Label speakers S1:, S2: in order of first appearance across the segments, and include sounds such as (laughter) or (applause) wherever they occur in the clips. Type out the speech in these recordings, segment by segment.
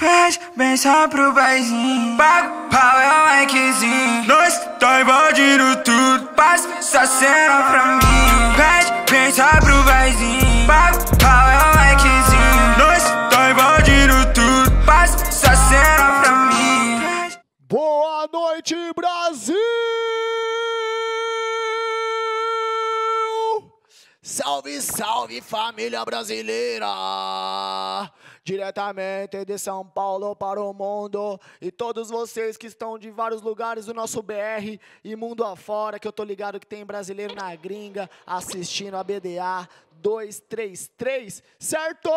S1: Pede benção pro vizinho, Pago pau é o likezinho Nós tá invadindo tudo Passa essa cena pra mim Pede benção pro vizinho. Salve, salve família brasileira! Diretamente de São Paulo para o mundo e todos vocês que estão de vários lugares do nosso BR e mundo afora, que eu tô ligado que tem brasileiro na gringa assistindo a BDA 233, certo?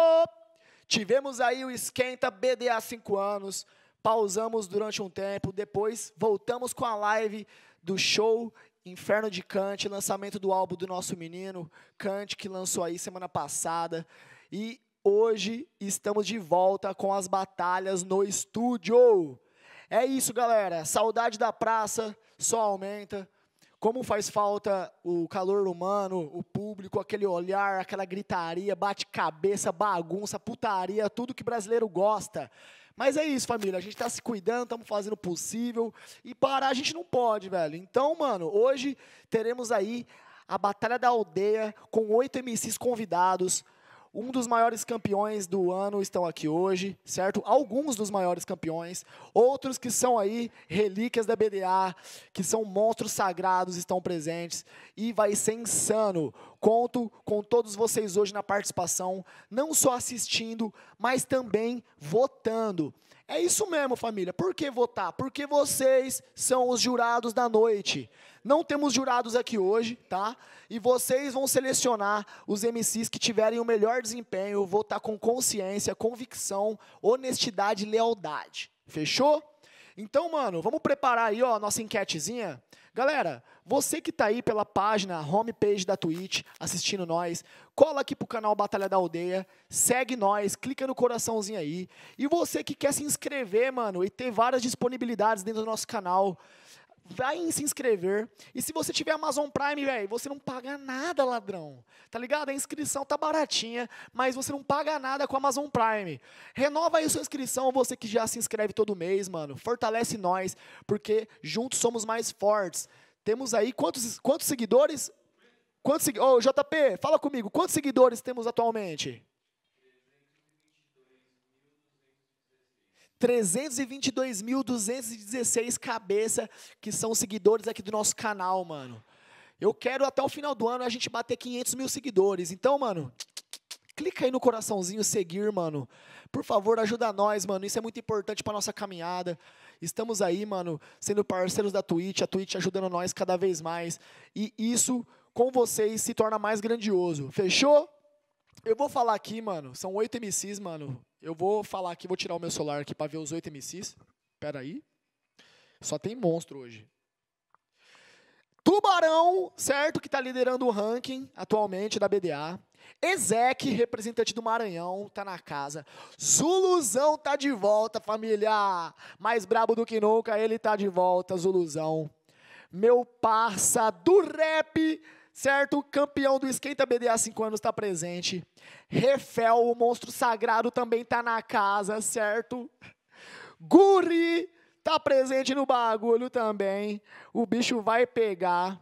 S1: Tivemos aí o Esquenta BDA 5 anos, pausamos durante um tempo, depois voltamos com a live do show Inferno de Kant, lançamento do álbum do nosso menino, Kant, que lançou aí semana passada. E hoje estamos de volta com as batalhas no estúdio. É isso, galera. Saudade da praça só aumenta. Como faz falta o calor humano, o público, aquele olhar, aquela gritaria, bate-cabeça, bagunça, putaria, tudo que brasileiro gosta. Mas é isso, família. A gente tá se cuidando, estamos fazendo o possível. E parar a gente não pode, velho. Então, mano, hoje teremos aí a Batalha da Aldeia com oito MCs convidados um dos maiores campeões do ano estão aqui hoje, certo? Alguns dos maiores campeões, outros que são aí relíquias da BDA, que são monstros sagrados estão presentes e vai ser insano. Conto com todos vocês hoje na participação, não só assistindo, mas também votando. É isso mesmo, família. Por que votar? Porque vocês são os jurados da noite. Não temos jurados aqui hoje, tá? E vocês vão selecionar os MCs que tiverem o melhor desempenho, votar com consciência, convicção, honestidade e lealdade. Fechou? Então, mano, vamos preparar aí, ó, a nossa enquetezinha. Galera, você que tá aí pela página, homepage da Twitch, assistindo nós, cola aqui pro canal Batalha da Aldeia, segue nós, clica no coraçãozinho aí. E você que quer se inscrever, mano, e ter várias disponibilidades dentro do nosso canal, vai em se inscrever. E se você tiver Amazon Prime, velho, você não paga nada, ladrão. Tá ligado? A inscrição tá baratinha, mas você não paga nada com a Amazon Prime. Renova aí sua inscrição, você que já se inscreve todo mês, mano. Fortalece nós, porque juntos somos mais fortes. Temos aí quantos, quantos seguidores? Quantos, oh, JP, fala comigo, quantos seguidores temos atualmente? 322.216 cabeça que são seguidores aqui do nosso canal, mano. Eu quero até o final do ano a gente bater 500 mil seguidores. Então, mano, clica aí no coraçãozinho seguir, mano. Por favor, ajuda nós, mano. Isso é muito importante para nossa caminhada. Estamos aí, mano, sendo parceiros da Twitch, a Twitch ajudando nós cada vez mais. E isso com vocês se torna mais grandioso. Fechou? Eu vou falar aqui, mano. São oito MCs, mano. Eu vou falar aqui, vou tirar o meu celular aqui pra ver os oito MCs. Pera aí. Só tem monstro hoje. Tubarão, certo? Que tá liderando o ranking atualmente da BDA. Ezek, representante do Maranhão, tá na casa. Zuluzão tá de volta, família. Mais brabo do que nunca, ele tá de volta, Zuluzão. Meu parça do rap certo? Campeão do Esquenta BDA há 5 anos está presente. Refel, o monstro sagrado, também está na casa, certo? Guri está presente no bagulho também. O bicho vai pegar.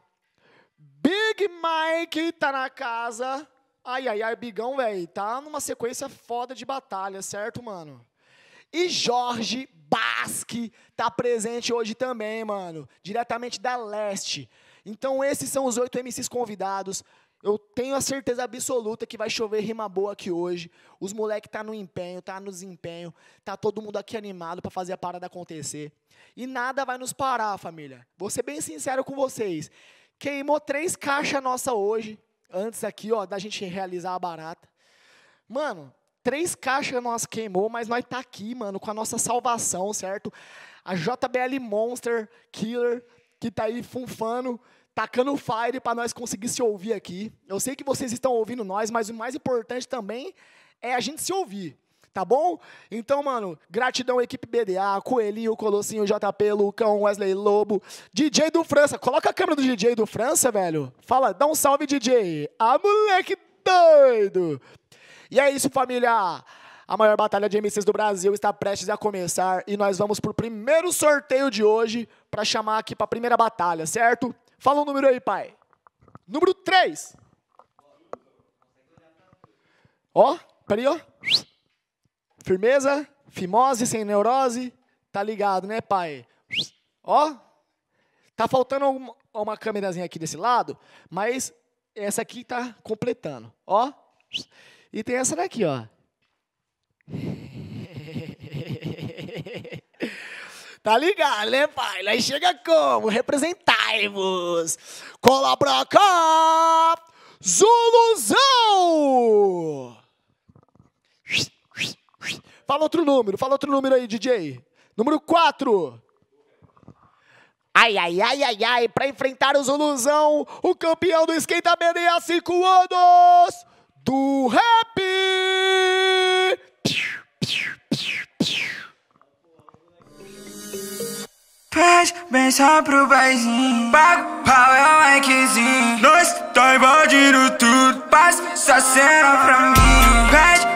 S1: Big Mike está na casa. Ai, ai, ai, Bigão, velho. Tá numa sequência foda de batalha, certo, mano? E Jorge Basque está presente hoje também, mano. Diretamente da Leste. Então, esses são os oito MCs convidados. Eu tenho a certeza absoluta que vai chover rima boa aqui hoje. Os moleques tá no empenho, tá no desempenho, tá todo mundo aqui animado para fazer a parada acontecer. E nada vai nos parar, família. Vou ser bem sincero com vocês. Queimou três caixas nossa hoje, antes aqui, ó, da gente realizar a barata. Mano, três caixas nossa queimou, mas nós tá aqui, mano, com a nossa salvação, certo? A JBL Monster Killer que tá aí funfando, tacando fire para nós conseguir se ouvir aqui. Eu sei que vocês estão ouvindo nós, mas o mais importante também é a gente se ouvir. Tá bom? Então, mano, gratidão equipe BDA, Coelhinho, Colossinho, JP, Lucão, Wesley Lobo, DJ do França. Coloca a câmera do DJ do França, velho. Fala, dá um salve, DJ. Ah, moleque doido. E é isso, família. A maior batalha de MCs do Brasil está prestes a começar e nós vamos pro primeiro sorteio de hoje para chamar aqui para a primeira batalha, certo? Fala o um número aí, pai. Número 3. Ó, peraí, ó. Firmeza, fimose, sem neurose. Tá ligado, né, pai? Ó. Tá faltando uma, uma câmerazinha aqui desse lado, mas essa aqui tá completando. Ó. E tem essa daqui, ó. (laughs) Tá ligado, né, pai? aí chega como? Representai-vos! Cola pra cá! Zuluzão! Fala outro número, fala outro número aí, DJ. Número 4. Ai, ai, ai, ai, ai, pra enfrentar o Zuluzão, o campeão do esquentamento há 5 anos do rap! faz só pro paizinho Pago pau é o likezinho Nós tá invadindo tudo Passa essa cena pra mim Pede